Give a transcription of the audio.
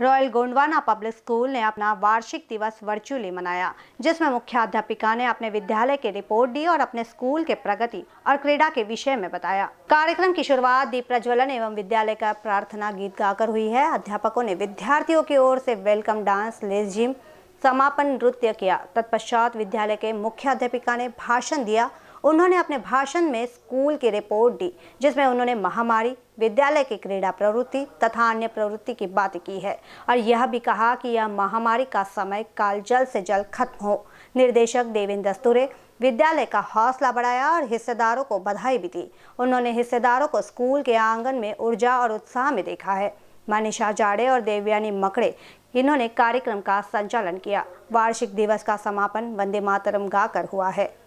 royal Gondwana public school ने अपना वार्षिक दिवस वर्चुअली मनाया जिसमें मुख्याध्यापिका ने अपने विद्यालय के रिपोर्ट दी और अपने स्कूल के प्रगति और क्रीडा के विषय में बताया कार्यक्रम की शुरुआत दीप प्रज्वलन एवं विद्यालय का प्रार्थना गीत गाकर हुई है अध्यापकों ने विद्यार्थियों की ओर से वेलकम डांस लेस जिम समापन नृत्य किया तत्पश्चात विद्यालय के मुख्याध्यापिका ने भाषण दिया उन्होंने अपने भाषण में स्कूल की रिपोर्ट दी जिसमें उन्होंने महामारी विद्यालय की क्रीड़ा प्रवृत्ति तथा अन्य प्रवृत्ति की बात की है और यह भी कहा कि यह महामारी का समय काल जल्द से जल्द खत्म हो निर्देशक देवेंद्र दस्तूरे विद्यालय का हौसला बढ़ाया और हिस्सेदारों को बधाई भी दी उन्होंने हिस्सेदारों को स्कूल के आंगन में ऊर्जा और उत्साह में देखा है मनीषा जाड़े और देवयानी मकड़े इन्होंने कार्यक्रम का संचालन किया वार्षिक दिवस का समापन वंदे मातरम गाकर हुआ है